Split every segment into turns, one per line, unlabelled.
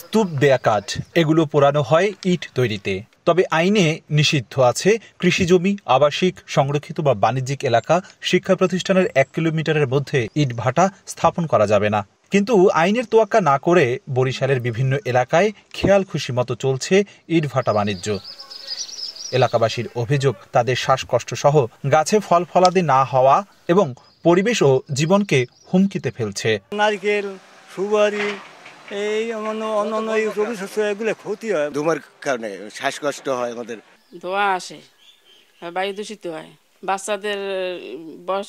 স্তূপ দেয়া কাঠ এগুলো পোড়ানো হয় ইট তৈরিতে তবে আইনে নিষিদ্ধ আছে কৃষিজমি আবাসিক সংরক্ষিত বা বাণিজ্যিক এলাকা শিক্ষা প্রতিষ্ঠানের এক কিলোমিটারের মধ্যে ইট ভাটা স্থাপন করা যাবে না কিন্তু আইনের তোয়াক্কা না করে বরিশালের বিভিন্ন এলাকায় খেয়াল খুশি মতো চলছে ইট ভাটা বাণিজ্য এলাকাবাসীর অভিযোগ তাদের শ্বাসকষ্ট সহ গাছে ফল ফলাদি না হওয়া এবং পরিবেশ ও জীবনকে হুমকিতে ফেলছে
নারকেল সুবারি এই অন্য এই রবি শস্য এগুলো ক্ষতি হয় ধুমার
কারণে শ্বাসকষ্ট হয় আমাদের
ধোঁয়া আসে বায়ু দূষিত হয় বাচ্চাদের বয়স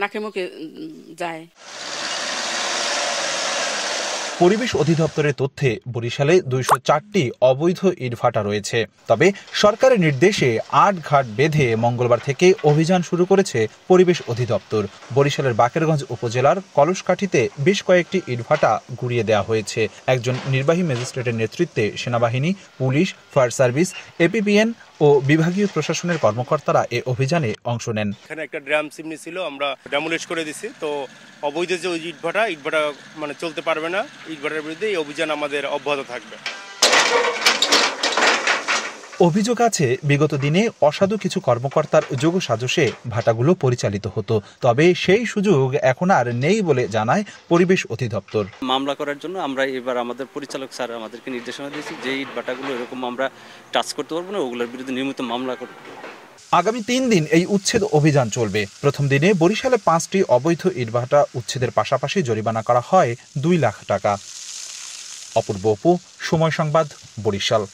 নাকে মুখে যায়
পরিবেশ অধিদপ্তরের তথ্যে বরিশালে দুইশো চারটি অবৈধ ইটভাটা রয়েছে তবে সরকারের নির্দেশে আট ঘাট বেঁধে মঙ্গলবার থেকে অভিযান শুরু করেছে পরিবেশ অধিদপ্তর বরিশালের বাকেরগঞ্জ উপজেলার কলসকাঠিতে বেশ কয়েকটি ইটভাটা গুড়িয়ে দেওয়া হয়েছে একজন নির্বাহী ম্যাজিস্ট্রেটের নেতৃত্বে সেনাবাহিনী পুলিশ ফায়ার সার্ভিস এপিপিএন ও বিভাগীয় প্রশাসনের কর্মকর্তারা এ অভিযানে অংশ নেন
এখানে একটা ড্রাম সিমনি ছিল আমরা ডেমোলিশ করে দিছি তো অবৈধ যে ওই ইটভাটা ইটভাটা মানে চলতে পারবে না ইটভাটার বিরুদ্ধে এই অভিযান আমাদের অব্যাহত থাকবে
অভিযোগ আছে বিগত দিনে অসাধু কিছু কর্মকর্তার যোগ সাজসে ভাটাগুলো পরিচালিত হতো তবে সেই সুযোগ এখন আর নেই বলে জানায় পরিবেশ অধিদপ্তর
মামলা করার জন্য আমরা এবার আমাদের পরিচালক স্যার আমাদেরকে নির্দেশনা দিয়েছি যে ইট ভাটাগুলো এরকম আমরা টাচ করতে পারবো না ওগুলোর বিরুদ্ধে নিয়মিত মামলা করবো
আগামী তিন দিন এই উচ্ছেদ অভিযান চলবে প্রথম দিনে বরিশালে পাঁচটি অবৈধ ইটভাটা উচ্ছেদের পাশাপাশি জরিমানা করা হয় দুই লাখ টাকা অপূর্ব অপু সময় সংবাদ বরিশাল